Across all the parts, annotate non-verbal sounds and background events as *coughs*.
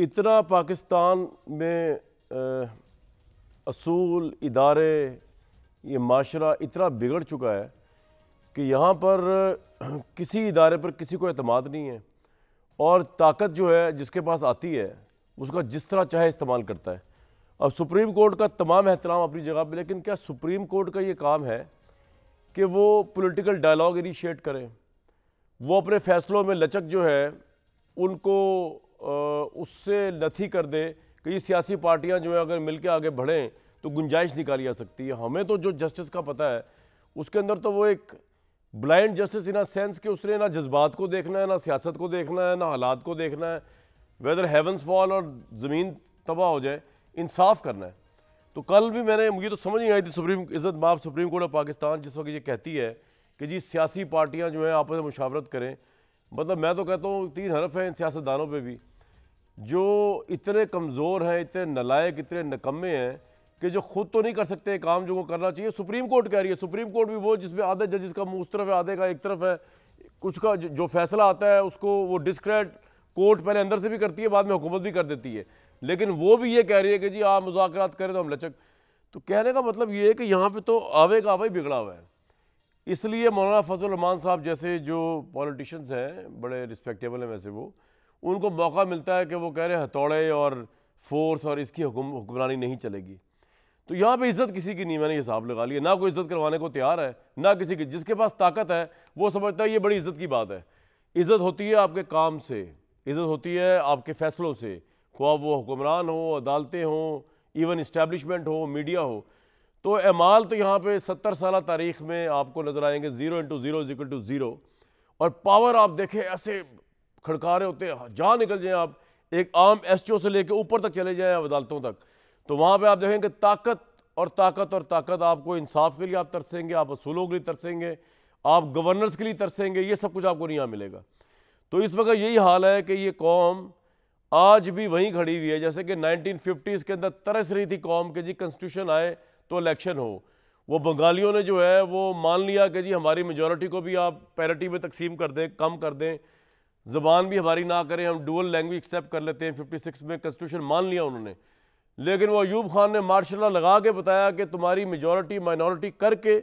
इतना पाकिस्तान में असूल इदारे ये माशरा इतना बिगड़ चुका है कि यहाँ पर किसी इदारे पर किसी को अतमाद नहीं है और ताकत जो है जिसके पास आती है उसका जिस तरह चाहे इस्तेमाल करता है अब सुप्रीम कोर्ट का तमाम एहतराम अपनी जगह पर लेकिन क्या सुप्रीम कोर्ट का ये काम है कि वो पॉलिटिकल डायलॉग इनिशिएट करें वो अपने फ़ैसलों में लचक जो है उनको उससे लथी कर दे कि ये सियासी पार्टियां जो है अगर मिलकर आगे बढ़ें तो गुंजाइश निकाली जा सकती है हमें तो जो जस्टिस का पता है उसके अंदर तो वो एक blind justice in a sense कि उसने ना जज्बात को देखना है ना सियासत को देखना है ना हालात को देखना है वेदर हेवंस फॉल और ज़मीन तबाह हो जाए इंसाफ करना है तो कल भी मैंने मुझे तो समझ नहीं आई थी सुप्रीम इज़्ज़त माफ सुप्रीम कोर्ट ऑफ पाकिस्तान जिस वक्त ये कहती है कि जी सियासी पार्टियाँ जो हैं आपस में मुशावरत करें मतलब मैं तो कहता हूँ तीन हरफ हैं इन सियासतदानों पर भी जो इतने कमज़ोर हैं इतने नलायक इतने नकम्मे हैं कि जो खुद तो नहीं कर सकते काम जो वो करना चाहिए सुप्रीम कोर्ट कह रही है सुप्रीम कोर्ट भी वो जिसमें आधे जजिस का मुंह उस तरफ है आधे का एक तरफ है कुछ का जो फैसला आता है उसको वो डिस्क्रेट कोर्ट पहले अंदर से भी करती है बाद में हुकूमत भी कर देती है लेकिन वो भी ये कह रही है कि जी आप हाँ, मुजाकर करें तो हम लचक तो कहने का मतलब ये है कि यहाँ पर तो आवे का आवा ही बिगड़ा हुआ है इसलिए मौलाना फजल रमान साहब जैसे जो पॉलिटिशन हैं बड़े रिस्पेक्टेबल हैं वैसे वो उनको मौका मिलता है कि वो कह रहे हैं हथौड़े और फोर्स और इसकी हुक्मरानी नहीं चलेगी तो यहाँ पे इज्जत किसी की नहीं मैंने हिसाब लगा लिया ना कोई इज्जत करवाने को तैयार है ना किसी की जिसके पास ताकत है वो समझता है ये बड़ी इज्जत की बात है इज्जत होती है आपके काम से इज्जत होती है आपके फैसलों से ख्वाब वो हुक्मरान हो अदालतें हों इवन इस्टेबलिशमेंट हो मीडिया हो तो एमाल तो यहाँ पर सत्तर साल तारीख में आपको नज़र आएंगे zero into zero equal to zero और पावर आप देखें ऐसे खड़का रहे होते हैं हाँ, जहाँ निकल जाएँ आप एक आम एस से लेकर ऊपर तक चले जाएँ आप अदालतों तक तो वहाँ पर आप देखेंगे ताकत और ताकत और ताकत आपको इंसाफ के लिए आप तरसेंगे आप असूलों के लिए तरसेंगे आप गवर्नर्स के लिए तरसेंगे ये सब कुछ आपको नहीं यहाँ मिलेगा तो इस वक्त यही हाल है कि ये कौम आज भी वहीं खड़ी हुई है जैसे कि फिफ्टीज के अंदर तरस रही थी कौम के जी कंस्टिट्यूशन आए तो इलेक्शन हो वो बंगालियों ने जो है वो मान लिया कि जी हमारी मेजोरिटी को भी आप पैरिटी में तकसीम कर दें कम कर दें ज़बान भी हमारी ना करें हम डुअल लैंग्वेज एक्सेप्ट कर लेते हैं फिफ्टी सिक्स में कंस्टिट्यूशन मान लिया उन्होंने लेकिन वो अयूब खान ने मार्शल लगा के बताया कि तुम्हारी मेजोरिटी माइनॉरिटी करके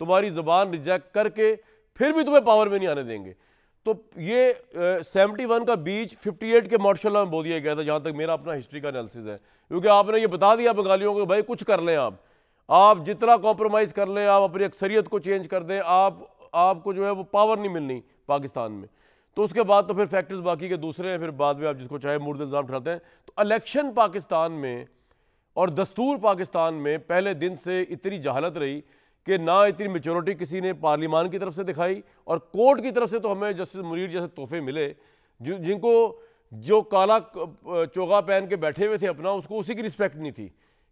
तुम्हारी ज़बान रिजेक्ट करके फिर भी तुम्हें पावर में नहीं आने देंगे तो ये सेवेंटी वन का बीच फिफ्टी एट के मार्शल में बोल दिया गया था जहाँ तक मेरा अपना हिस्ट्री का एनालिसिस है क्योंकि आपने ये बता दिया बंगालियों को भाई कुछ कर लें आप आप जितना कॉम्प्रोमाइज़ कर लें आप अपनी अक्सरियत को चेंज कर दें आप आपको जो है वो पावर नहीं मिलनी पाकिस्तान में तो उसके बाद तो फिर फैक्टर्स बाकी के दूसरे हैं फिर बाद में आप जिसको चाहे मुर्द इल्ज़ाम ठहराते हैं तो इलेक्शन पाकिस्तान में और दस्तूर पाकिस्तान में पहले दिन से इतनी जहालत रही कि ना इतनी मेचोरिटी किसी ने पार्लियामान की तरफ से दिखाई और कोर्ट की तरफ से तो हमें जस्टिस मुनीर जैसे तोहफे मिले जिनको जो काला चोगा पहन के बैठे हुए थे अपना उसको उसी की रिस्पेक्ट नहीं थी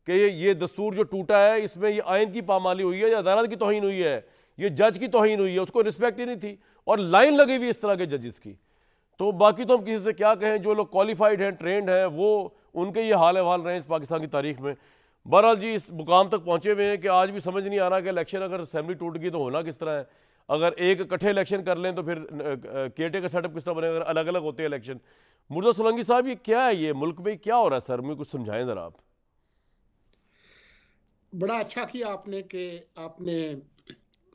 कि ये ये दस्तूर जो टूटा है इसमें ये आयन की पामाली हुई है या अदालत की तोहन हुई है ये जज की तोहिन हुई है उसको रिस्पेक्ट ही नहीं थी और लाइन लगी हुई इस तरह के जजेस की तो बाकी तो हम किसी से क्या कहें जो लोग क्वालिफाइड हैं ट्रेंड हैं वो उनके ये हाल हवाल रहे हैं इस पाकिस्तान की तारीख में बहरहाल जी इस मुकाम तक पहुँचे हुए हैं कि आज भी समझ नहीं आ रहा कि इलेक्शन अगर असम्बली टूट गई तो होना किस तरह है अगर एक इकट्ठे इलेक्शन कर लें तो फिर केटे का सेटअप किस तरह बनेगा अगर अलग अलग होते हैं इलेक्शन मुर्जा सोलंगी साहब ये क्या है ये मुल्क में क्या हो रहा है सर मुझे कुछ समझाएं ज़रा आप बड़ा अच्छा किया आपने कि आपने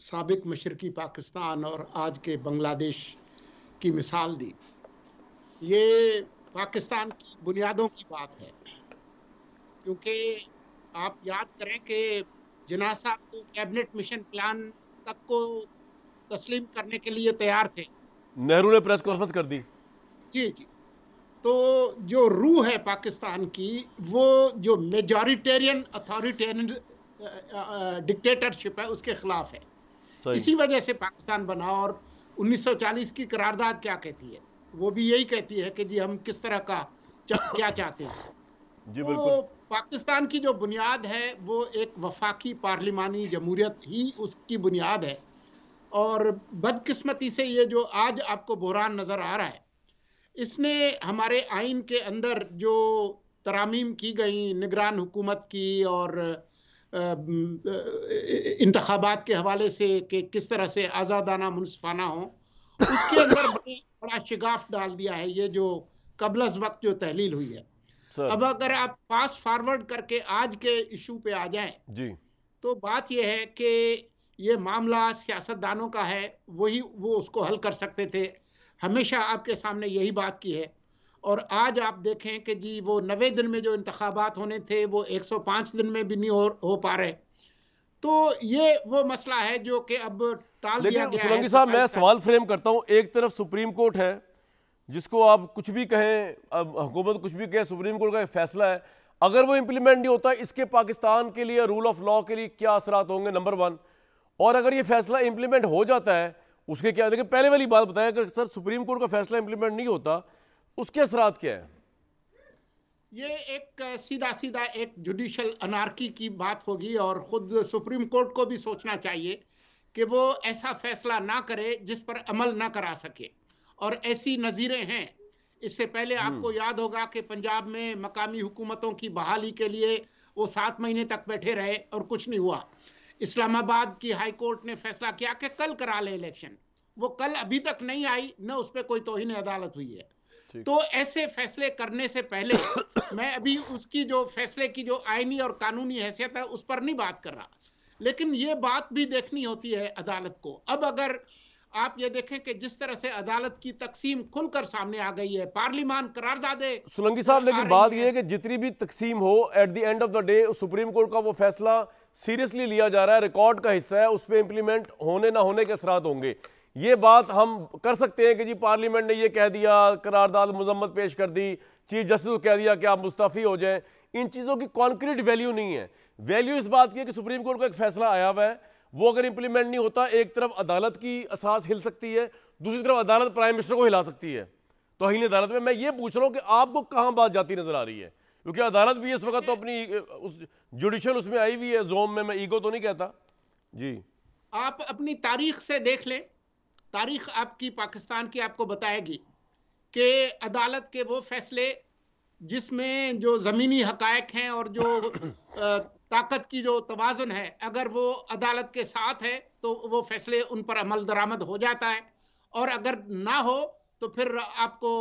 सबक मशरक़ी पाकिस्तान और आज के बांग्लादेश की मिसाल दी ये पाकिस्तान की बुनियादों की बात है क्योंकि आप याद करें कि जना साहब तो कैबिनेट मिशन प्लान तक को तस्लीम करने के लिए तैयार थे नेहरू ने प्रेस कॉन्फ्रेंस कर दी जी जी तो जो रूह है पाकिस्तान की वो जो मेजोरिटेरियन अथॉरिटेरियन डिक्टेटरशिप है उसके खिलाफ है इसी वजह से पाकिस्तान बना और 1940 की करारदाद क्या कहती है वो भी यही कहती है कि जी हम किस तरह का क्या चाहते हैं जी तो बिल्कुल पाकिस्तान की जो बुनियाद है वो एक वफाकी पार्लिमानी जमहूरियत ही उसकी बुनियाद है और बदकिस्मती से ये जो आज आपको बहरान नज़र आ रहा है इसने हमारे आइन के अंदर जो तरामीम की गई निगरान हुकूमत की और इंतबात के हवाले से कि किस तरह से आज़ादाना मुनफाना हो उसके *coughs* अंदर बड़ा शिगाफ डाल दिया है ये जो कबल वक्त जो तहलील हुई है Sir. अब अगर आप फास्ट फॉरवर्ड करके आज के इशू पे आ जाएं जी तो बात यह है कि ये मामला सियासतदानों का है वही वो उसको हल कर सकते थे हमेशा आपके सामने यही बात की है और आज आप देखें कि जी वो नवे दिन में जो इंतबात होने थे वो 105 दिन में भी नहीं हो, हो पा रहे तो ये वो मसला है जो कि अब टाल दिया गया सोलंकी साहब मैं सवाल फ्रेम करता हूँ एक तरफ सुप्रीम कोर्ट है जिसको आप कुछ भी कहें अब हुकूमत कुछ भी कहे सुप्रीम कोर्ट का फैसला है अगर वो इम्प्लीमेंट नहीं होता इसके पाकिस्तान के लिए रूल ऑफ लॉ के लिए क्या असरात होंगे नंबर वन और अगर ये फैसला इम्प्लीमेंट हो जाता है उसके क्या देखिए पहले वाली बात बताएं अगर सर सुप्रीम कोर्ट का फैसला इम्प्लीमेंट नहीं होता उसके असरात क्या है ये एक सीधा सीधा एक जुडिशल अनारकी की बात होगी और ख़ुद सुप्रीम कोर्ट को भी सोचना चाहिए कि वो ऐसा फैसला ना करे जिस पर अमल ना करा सके और ऐसी नज़ीरें हैं इससे पहले हम्म। आपको याद होगा कि पंजाब में मकामी हुकूमतों की बहाली के लिए वो सात महीने तक बैठे रहे और कुछ नहीं हुआ इस्लामाबाद की हाई कोर्ट ने फैसला किया कि कल करा ले इलेक्शन वो कल अभी तक नहीं आई न उस पर कोई तोहन अदालत हुई है तो ऐसे फैसले करने से पहले *coughs* मैं अभी उसकी जो फैसले की जो आईनी और कानूनी हैसियत है उस पर नहीं बात कर रहा लेकिन ये बात भी देखनी होती है अदालत को अब अगर आप ये देखें कि जिस तरह से अदालत की तकसीम खुलकर सामने आ गई है पार्लिमान करारदादे सुलंगी साहब लेकिन बात यह है कि जितनी भी तकसीम हो at the end of the day Supreme Court का वो फैसला सीरियसली लिया जा रहा है रिकॉर्ड का हिस्सा है उस पर इम्प्लीमेंट होने ना होने के असरात होंगे ये बात हम कर सकते हैं कि जी पार्लियामेंट ने ये कह दिया करारदाद मजम्मत पेश कर दी चीफ जस्टिस को कह दिया कि आप मुस्तफ़ी हो जाएं इन चीज़ों की कॉन्क्रीट वैल्यू नहीं है वैल्यू इस बात की है कि सुप्रीम कोर्ट का एक फैसला आया हुआ है वो अगर इंप्लीमेंट नहीं होता एक तरफ अदालत की असास हिल सकती है दूसरी तरफ अदालत प्राइम मिनिस्टर को हिला सकती है तो तोहन अदालत में मैं ये पूछ रहा हूँ कि आपको कहाँ बात जाती नज़र आ रही है क्योंकि अदालत भी इस वक्त तो अपनी उस जुडिशल उसमें आई हुई है जोम में मैं ईगो तो नहीं कहता जी आप अपनी तारीख से देख लें तारीख आपकी पाकिस्तान की आपको बताएगी कि अदालत के वो फैसले जिसमें जो ज़मीनी हकायक हैं और जो *coughs* ताकत की जो तोज़न है अगर वो अदालत के साथ है तो वो फैसले उन पर अमल दरामद हो जाता है और अगर ना हो तो फिर आपको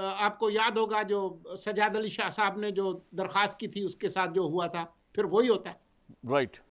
आपको याद होगा जो सजाद अली शाह साहब ने जो दरख्वास्त की थी उसके साथ जो हुआ था फिर वही होता है राइट right.